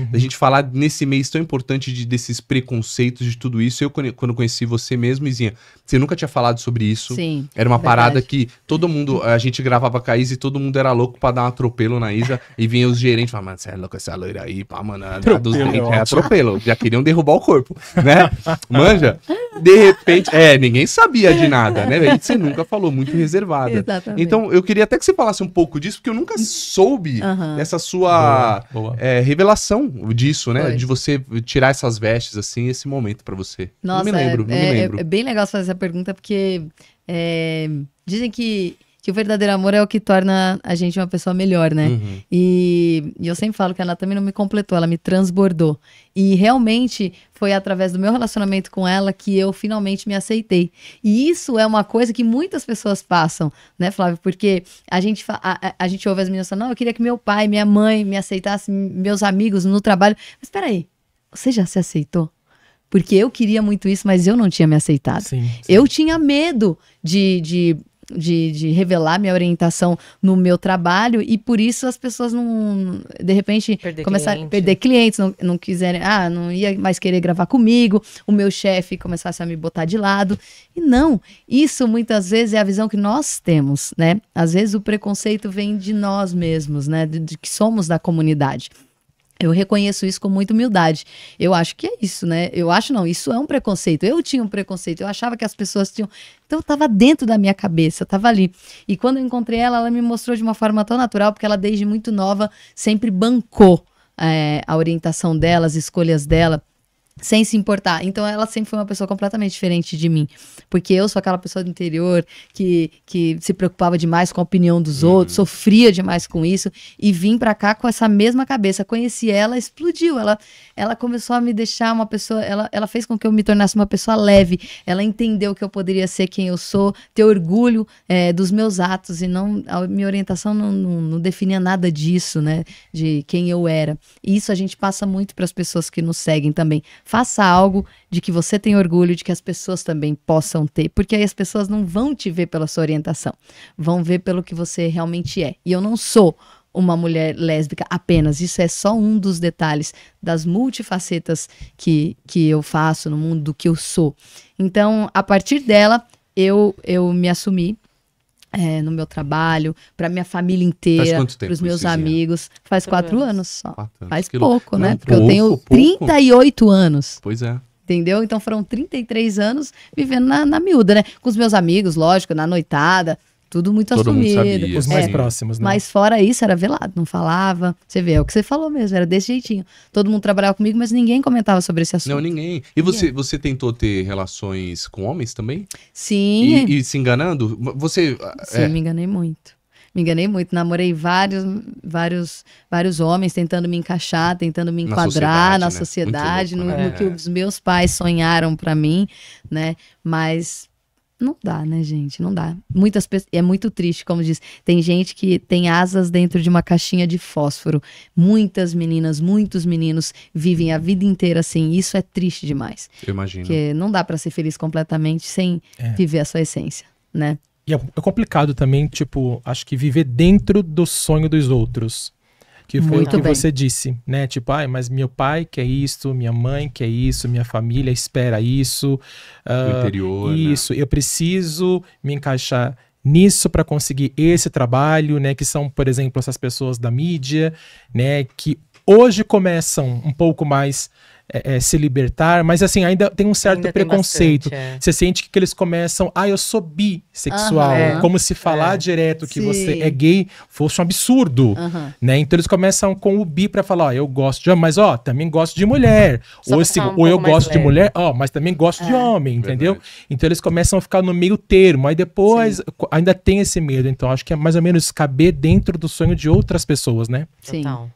uhum. da gente falar nesse mês tão importante de, desses preconceitos, de tudo isso. Eu, quando conheci você mesmo, Izinha, você nunca tinha falado sobre isso. Sim. Era uma verdade. parada que todo mundo, a gente gravava com a Isa e todo mundo era louco pra dar um atropelo na Isa. e vinha os gerentes falando, mano, você é louco essa loira aí, pá, mano, dos é atropelo. Já queriam derrubar o corpo, né? Manja? de repente. É, ninguém sabia de nada, né? você nunca falou, muito reservada. Exatamente. Então, eu queria até que você falasse um pouco disso, porque eu nunca soube uhum. dessa sua boa, boa. É, revelação disso, né? Foi. De você tirar essas vestes, assim, esse momento para você. Nossa, não me lembro, é, não me lembro. É, é, bem legal fazer essa pergunta, porque é, dizem que que o verdadeiro amor é o que torna a gente uma pessoa melhor, né? Uhum. E, e, eu sempre falo que ela também não me completou, ela me transbordou. E realmente foi através do meu relacionamento com ela que eu finalmente me aceitei. E isso é uma coisa que muitas pessoas passam, né, Flávio? Porque a gente, a, a gente ouve as meninas falando, não, eu queria que meu pai, minha mãe me aceitasse, meus amigos no trabalho. Mas peraí, você já se aceitou? porque eu queria muito isso, mas eu não tinha me aceitado. Sim, sim. Eu tinha medo de, de de, de revelar minha orientação no meu trabalho e por isso as pessoas não, de repente, perder a perder clientes, não, não quiserem, ah, não ia mais querer gravar comigo, o meu chefe começasse a me botar de lado. E não, isso muitas vezes é a visão que nós temos, né? Às vezes o preconceito vem de nós mesmos, né? De, de que somos da comunidade. Eu reconheço isso com muita humildade. Eu acho que é isso, né? Eu acho não, isso é um preconceito. Eu tinha um preconceito, eu achava que as pessoas tinham. Então estava dentro da minha cabeça, estava ali. E quando eu encontrei ela, ela me mostrou de uma forma tão natural, porque ela desde muito nova sempre bancou é, a orientação dela, as escolhas dela sem se importar. Então ela sempre foi uma pessoa completamente diferente de mim, porque eu sou aquela pessoa do interior que, que se preocupava demais com a opinião dos uhum. outros, sofria demais com isso e vim para cá com essa mesma cabeça. Conheci ela, explodiu. Ela ela começou a me deixar uma pessoa, ela ela fez com que eu me tornasse uma pessoa leve. Ela entendeu que eu poderia ser quem eu sou, ter orgulho é, dos meus atos e não a minha orientação não, não, não definia nada disso, né, de quem eu era. E isso a gente passa muito para as pessoas que nos seguem também Faça algo de que você tem orgulho, de que as pessoas também possam ter, porque aí as pessoas não vão te ver pela sua orientação, vão ver pelo que você realmente é. E eu não sou uma mulher lésbica apenas. Isso é só um dos detalhes das multifacetas que, que eu faço no mundo, do que eu sou. Então, a partir dela, eu, eu me assumi é, no meu trabalho, para minha família inteira, para os meus amigos. Faz quatro anos, anos só. Quatro anos. Faz Aquilo pouco, né? Porque pouco, eu tenho pouco. 38 anos. Pois é. Entendeu? Então foram 33 anos vivendo na, na miúda, né? Com os meus amigos, lógico, na noitada. Tudo muito Todo assumido. Os mais é, próximos, né? Mas fora isso, era velado, não falava. Você vê, é o que você falou mesmo, era desse jeitinho. Todo mundo trabalhava comigo, mas ninguém comentava sobre esse assunto. Não, ninguém. E ninguém. você, você tentou ter relações com homens também? Sim. E, e se enganando? Você. Sim, é... me enganei muito me enganei muito. Namorei vários, vários, vários homens tentando me encaixar, tentando me enquadrar na sociedade, na né? sociedade louco, no, né? no, que é. os meus pais sonharam para mim, né? Mas não dá, né, gente? Não dá. Muitas pessoas. É muito triste, como diz. Tem gente que tem asas dentro de uma caixinha de fósforo. Muitas meninas, muitos meninos vivem a vida inteira assim. Isso é triste demais. Eu imagino. Porque não dá para ser feliz completamente sem é. viver a sua essência, né? E é, é complicado também, tipo, acho que viver dentro do sonho dos outros. Que foi Muito o que bem. você disse, né? Tipo, ai, mas meu pai quer isso, minha mãe quer isso, minha família espera isso. Uh, o interior, né? isso, né? eu preciso me encaixar nisso para conseguir esse trabalho, né, que são, por exemplo, essas pessoas da mídia, né, que hoje começam um pouco mais é, é, se libertar, mas assim, ainda tem um certo preconceito. Bastante, é. Você sente que eles começam, ah, eu sou bissexual. Uhum, como se falar é. É. direto que Sim. você é gay fosse um absurdo. Uhum. Né? Então eles começam com o bi para falar, ó, eu gosto de homem, mas ó, também gosto de mulher. Só ou um ou eu gosto leve. de mulher, ó, mas também gosto de homem, entendeu? Verdade. Então eles começam a ficar no meio termo. Aí depois Sim. ainda tem esse medo. Então acho que é mais ou menos caber dentro do sonho de outras pessoas, né? Sim. Total.